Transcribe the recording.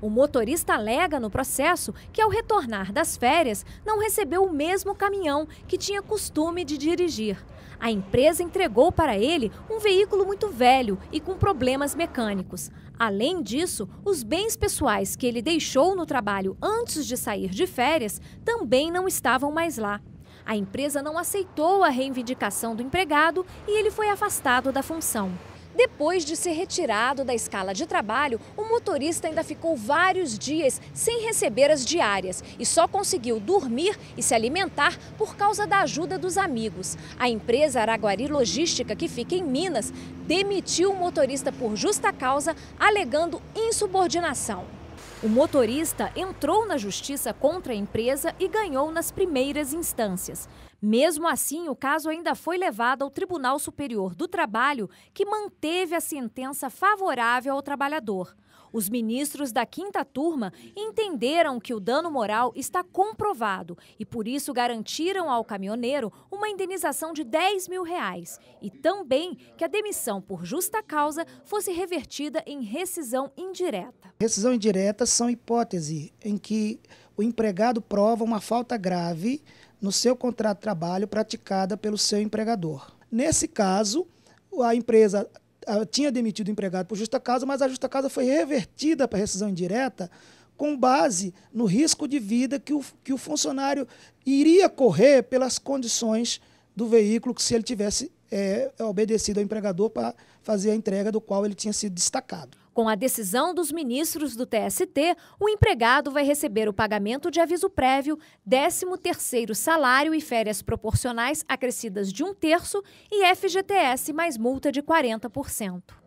O motorista alega no processo que, ao retornar das férias, não recebeu o mesmo caminhão que tinha costume de dirigir. A empresa entregou para ele um veículo muito velho e com problemas mecânicos. Além disso, os bens pessoais que ele deixou no trabalho antes de sair de férias também não estavam mais lá. A empresa não aceitou a reivindicação do empregado e ele foi afastado da função. Depois de ser retirado da escala de trabalho, o motorista ainda ficou vários dias sem receber as diárias e só conseguiu dormir e se alimentar por causa da ajuda dos amigos. A empresa Araguari Logística, que fica em Minas, demitiu o motorista por justa causa, alegando insubordinação. O motorista entrou na justiça contra a empresa e ganhou nas primeiras instâncias. Mesmo assim, o caso ainda foi levado ao Tribunal Superior do Trabalho, que manteve a sentença favorável ao trabalhador. Os ministros da quinta turma entenderam que o dano moral está comprovado e, por isso, garantiram ao caminhoneiro uma indenização de 10 mil reais e também que a demissão por justa causa fosse revertida em rescisão indireta. Rescisão indireta são hipóteses em que o empregado prova uma falta grave no seu contrato de trabalho praticada pelo seu empregador. Nesse caso, a empresa tinha demitido o empregado por justa causa, mas a justa causa foi revertida para rescisão indireta com base no risco de vida que o, que o funcionário iria correr pelas condições do veículo que se ele tivesse é, é, obedecido ao empregador para fazer a entrega do qual ele tinha sido destacado. Com a decisão dos ministros do TST, o empregado vai receber o pagamento de aviso prévio, 13º salário e férias proporcionais acrescidas de um terço e FGTS mais multa de 40%.